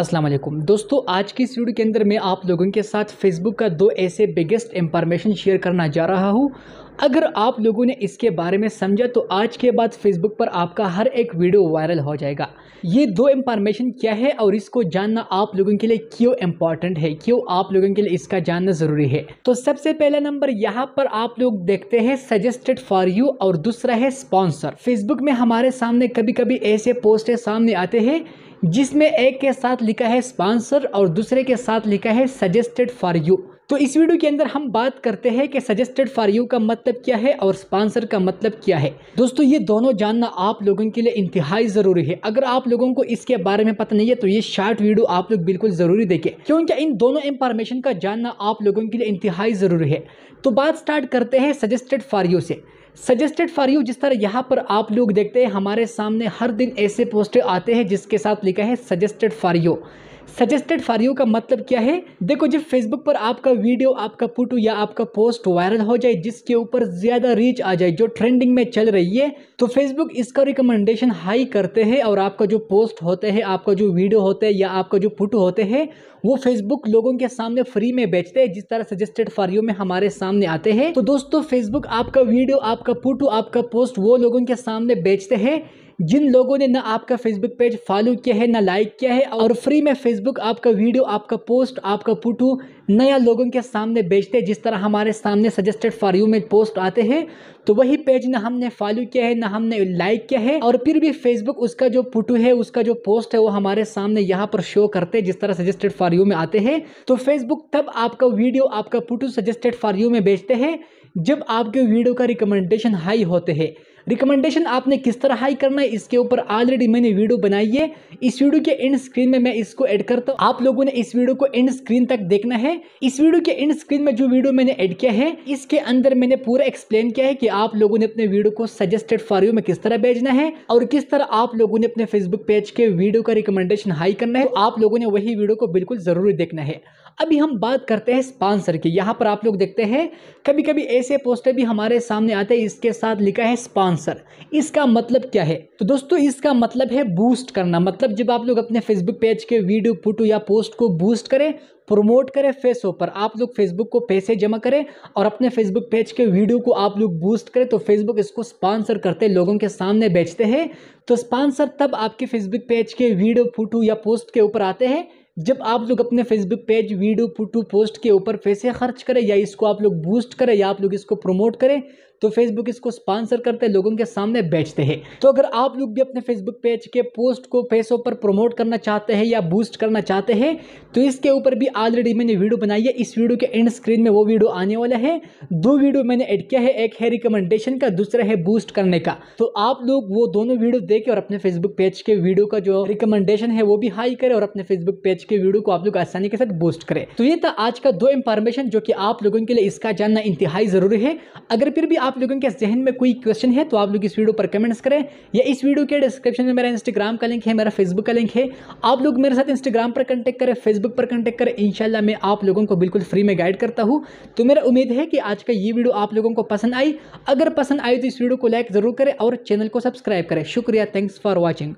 अस्सलाम वालेकुम दोस्तों आज की इस वीडियो के अंदर मैं आप लोगों के साथ फेसबुक का दो ऐसे बिगेस्ट इंफॉर्मेशन शेयर करना जा रहा हूँ अगर आप लोगों ने इसके बारे में समझा तो आज के बाद फेसबुक पर आपका हर एक वीडियो वायरल हो जाएगा ये दो इंफॉर्मेशन क्या है और इसको जानना आप लोगों के लिए क्यों इम्पोर्टेंट है क्यों आप लोगों के लिए इसका जानना ज़रूरी है तो सबसे पहला नंबर यहाँ पर आप लोग देखते हैं सजेस्टेड फॉर यू और दूसरा है स्पॉन्सर फेसबुक में हमारे सामने कभी कभी ऐसे पोस्टें सामने आते हैं जिसमें एक के साथ लिखा है स्पॉन्सर और दूसरे के साथ लिखा है सजेस्टेड फॉर यू तो इस वीडियो के अंदर हम बात करते हैं कि सजेस्टेड फॉर यू का मतलब क्या है और स्पॉन्सर का मतलब क्या है दोस्तों ये दोनों जानना आप लोगों के लिए इंतहाई ज़रूरी है अगर आप लोगों को इसके बारे में पता नहीं है तो ये शार्ट वीडियो आप लोग बिल्कुल ज़रूरी देखें क्योंकि इन दोनों इंफॉर्मेशन का जानना आप लोगों के लिए इंतहाई ज़रूरी है तो बात स्टार्ट करते हैं सजेस्टेड फॉर यू से सजेस्टेड फॉर यू जिस तरह यहाँ पर आप लोग देखते हैं हमारे सामने हर दिन ऐसे पोस्टर आते हैं जिसके साथ लिखा है suggested for you suggested for you का मतलब क्या है देखो जब फेसबुक पर आपका वीडियो आपका फोटो या आपका पोस्ट वायरल हो जाए जिसके ऊपर ज़्यादा रीच आ जाए जो ट्रेंडिंग में चल रही है तो फेसबुक इसका रिकमेंडेशन हाई करते हैं और आपका जो पोस्ट होते हैं आपका जो वीडियो होते हैं या आपका जो फोटो होते हैं वो फेसबुक लोगों के सामने फ्री में बेचते हैं जिस तरह सजेस्टेड फॉर यू में हमारे सामने आते हैं तो दोस्तों फेसबुक आपका वीडियो आपका फोटो आपका पोस्ट वो लोगों के सामने बेचते हैं जिन लोगों ने ना आपका फेसबुक पेज फॉलो किया है ना लाइक किया है और फ्री में फेसबुक आपका वीडियो आपका पोस्ट आपका फोटो नया लोगों के सामने बेचते हैं जिस तरह हमारे सामने सजेस्टेड फॉर यू में पोस्ट आते हैं तो वही पेज ना हमने फॉलो किया है ना हमने लाइक किया है और फिर भी फेसबुक उसका जो फोटो है उसका जो पोस्ट है वो हमारे सामने यहाँ पर शो करते हैं जिस तरह सजेस्टेड फॉर यू में आते हैं तो फेसबुक तब आपका वीडियो आपका फोटो सजेस्टेड फॉर यू में बेचते हैं जब आपके वीडियो का रिकमेंडेशन हाई होते हैं रिकमेंडेशन आपने किस तरह हाई करना है इसके ऊपर ऑलरेडी मैंने वीडियो बनाई है इस वीडियो के एंड स्क्रीन में मैं इसको ऐड करता हूँ आप लोगों ने इस वीडियो को एंड स्क्रीन तक देखना है इस वीडियो के एंड स्क्रीन में जो वीडियो मैंने ऐड किया है इसके अंदर मैंने पूरा एक्सप्लेन किया है कि आप लोगों ने अपने वीडियो को सजेस्टेड फॉर यू में किस तरह भेजना है और किस तरह आप लोगों ने अपने फेसबुक पेज के वीडियो का रिकमेंडेशन हाई करना है तो आप लोगों ने वही वीडियो को बिल्कुल ज़रूरी देखना है अभी हम बात करते हैं स्पॉन्सर की यहाँ पर आप लोग देखते हैं कभी कभी ऐसे पोस्टर भी हमारे सामने आते हैं इसके साथ लिखा है स्पॉन्सर आंसर इसका मतलब क्या है तो दोस्तों इसका मतलब है बूस्ट करना मतलब जब आप लोग अपने फेसबुक पेज के वीडियो फोटो या पोस्ट को बूस्ट करें प्रमोट करें फेस पर आप लोग फेसबुक को पैसे जमा करें और अपने फेसबुक पेज के वीडियो को आप लोग बूस्ट करें तो फेसबुक इसको स्पॉन्सर करते लोगों के सामने बेचते हैं तो स्पॉन्सर तब आपके फेसबुक पेज के वीडियो फोटो या पोस्ट के ऊपर आते हैं जब आप लोग अपने Facebook page video photo post के ऊपर पैसे खर्च करें या इसको आप लोग बूस्ट करें या आप लोग इसको प्रमोट करें तो फेसबुक इसको स्पॉन्सर करते हैं लोगों के सामने बेचते हैं तो अगर आप लोग भी अपने फेसबुक पेज के पोस्ट को पैसों पर प्रमोट करना चाहते हैं या बूस्ट करना चाहते हैं तो इसके ऊपर भी ऑलरेडी मैंने वीडियो बनाई है इस वीडियो के एंड स्क्रीन में वो वीडियो आने वाला है दो वीडियो मैंने एड किया है एक है रिकमेंडेशन का दूसरा है बूस्ट करने का तो आप लोग वो दोनों वीडियो देखें और अपने फेसबुक पेज के वीडियो का जो रिकमेंडेशन है वो भी हाई करें और अपने फेसबुक पेज के वीडियो को आप लोग आसानी के साथ बूस्ट करें तो ये था आज का दो इंफॉर्मेशन जो कि आप लोगों के लिए इसका जानना इंतहाई जरूरी है अगर फिर भी आप आप लोगों के जहन में कोई क्वेश्चन है तो आप लोग इस वीडियो पर कमेंट्स करें या इस वीडियो के डिस्क्रिप्शन में मेरा इंस्टाग्राम का लिंक है मेरा फेसबुक का लिंक है आप लोग मेरे साथ इंस्टाग्राम पर कंटेक्ट करें फेसबुक पर कंटेक्ट करें इंशाल्लाह मैं आप लोगों को बिल्कुल फ्री में गाइड करता हूँ तो मेरा उम्मीद है कि आज का ये वीडियो आप लोगों को पसंद आई अगर पसंद आई तो इस वीडियो को लाइक ज़रूर करें और चैनल को सब्सक्राइब करें शुक्रिया थैंक्स फॉर वॉचिंग